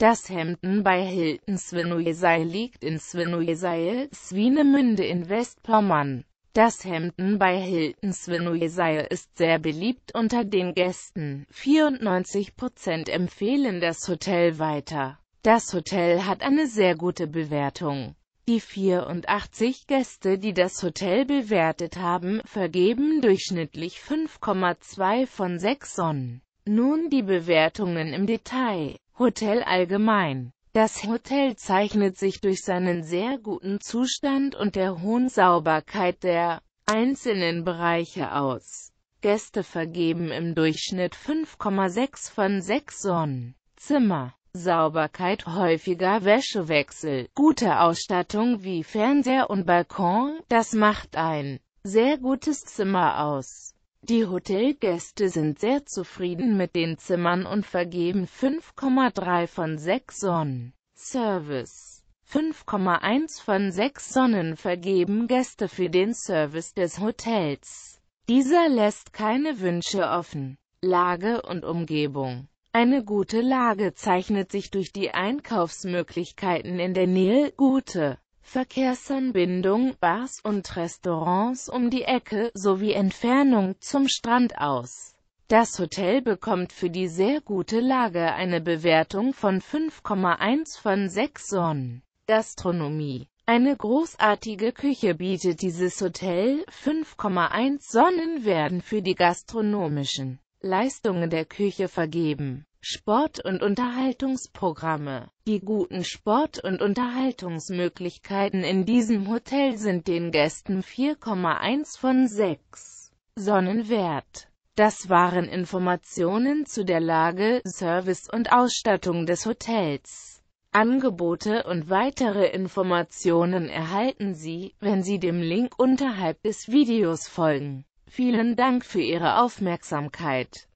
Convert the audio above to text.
Das Hemden bei Hilton Svinuesei liegt in Svinuesei, Swinemünde in Westpommern. Das Hemden bei Hilton Svinuesei ist sehr beliebt unter den Gästen. 94% empfehlen das Hotel weiter. Das Hotel hat eine sehr gute Bewertung. Die 84 Gäste, die das Hotel bewertet haben, vergeben durchschnittlich 5,2 von 6 Sonnen. Nun die Bewertungen im Detail. Hotel allgemein. Das Hotel zeichnet sich durch seinen sehr guten Zustand und der hohen Sauberkeit der einzelnen Bereiche aus. Gäste vergeben im Durchschnitt 5,6 von 6 Sonnen. Zimmer, Sauberkeit, häufiger Wäschewechsel, gute Ausstattung wie Fernseher und Balkon, das macht ein sehr gutes Zimmer aus. Die Hotelgäste sind sehr zufrieden mit den Zimmern und vergeben 5,3 von 6 Sonnen. Service 5,1 von 6 Sonnen vergeben Gäste für den Service des Hotels. Dieser lässt keine Wünsche offen. Lage und Umgebung Eine gute Lage zeichnet sich durch die Einkaufsmöglichkeiten in der Nähe, gute Verkehrsanbindung, Bars und Restaurants um die Ecke, sowie Entfernung zum Strand aus. Das Hotel bekommt für die sehr gute Lage eine Bewertung von 5,1 von 6 Sonnen. Gastronomie eine großartige Küche bietet dieses Hotel, 5,1 Sonnen werden für die gastronomischen Leistungen der Küche vergeben. Sport- und Unterhaltungsprogramme. Die guten Sport- und Unterhaltungsmöglichkeiten in diesem Hotel sind den Gästen 4,1 von 6 Sonnenwert. Das waren Informationen zu der Lage, Service und Ausstattung des Hotels. Angebote und weitere Informationen erhalten Sie, wenn Sie dem Link unterhalb des Videos folgen. Vielen Dank für Ihre Aufmerksamkeit.